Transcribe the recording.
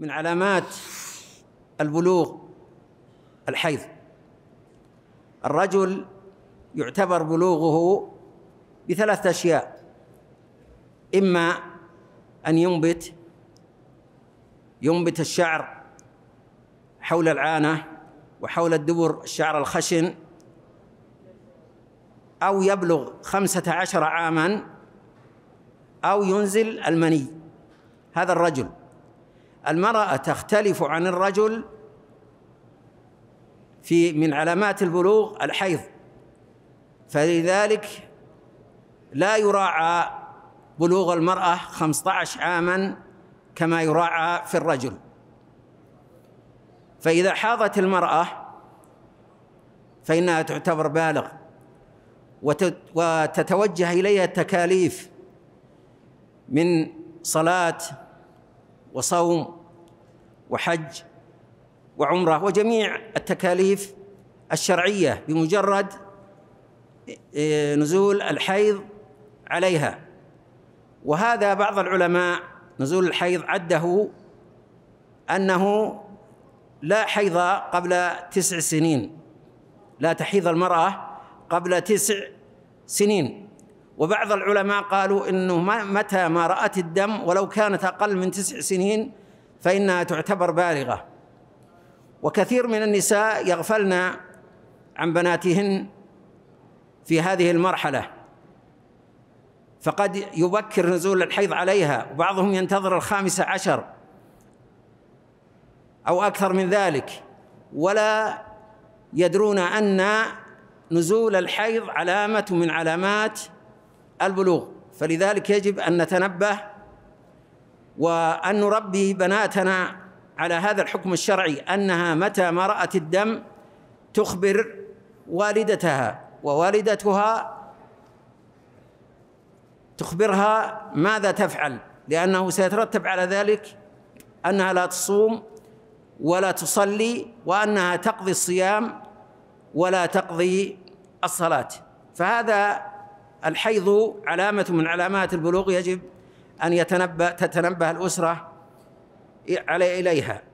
من علامات البلوغ الحيض الرجل يعتبر بلوغه بثلاث أشياء إما أن ينبت ينبت الشعر حول العانة وحول الدبر الشعر الخشن أو يبلغ خمسة عشر عاما أو ينزل المني هذا الرجل المرأة تختلف عن الرجل في من علامات البلوغ الحيض فلذلك لا يراعى بلوغ المرأة 15 عاما كما يراعى في الرجل فإذا حاضت المرأة فإنها تعتبر بالغ وتتوجه إليها التكاليف من صلاة وصوم وحج وعمره وجميع التكاليف الشرعيه بمجرد إيه، نزول الحيض عليها وهذا بعض العلماء نزول الحيض عده انه لا حيض قبل تسع سنين لا تحيض المراه قبل تسع سنين وبعض العلماء قالوا انه متى ما رأت الدم ولو كانت اقل من تسع سنين فانها تعتبر بالغه وكثير من النساء يغفلن عن بناتهن في هذه المرحله فقد يبكر نزول الحيض عليها وبعضهم ينتظر الخامسه عشر او اكثر من ذلك ولا يدرون ان نزول الحيض علامه من علامات البلوغ فلذلك يجب أن نتنبه وأن نربي بناتنا على هذا الحكم الشرعي أنها متى ما رأت الدم تخبر والدتها ووالدتها تخبرها ماذا تفعل لأنه سيترتب على ذلك أنها لا تصوم ولا تصلي وأنها تقضي الصيام ولا تقضي الصلاة فهذا الحيض علامة من علامات البلوغ يجب أن يتنبه تتنبه الأسرة إليها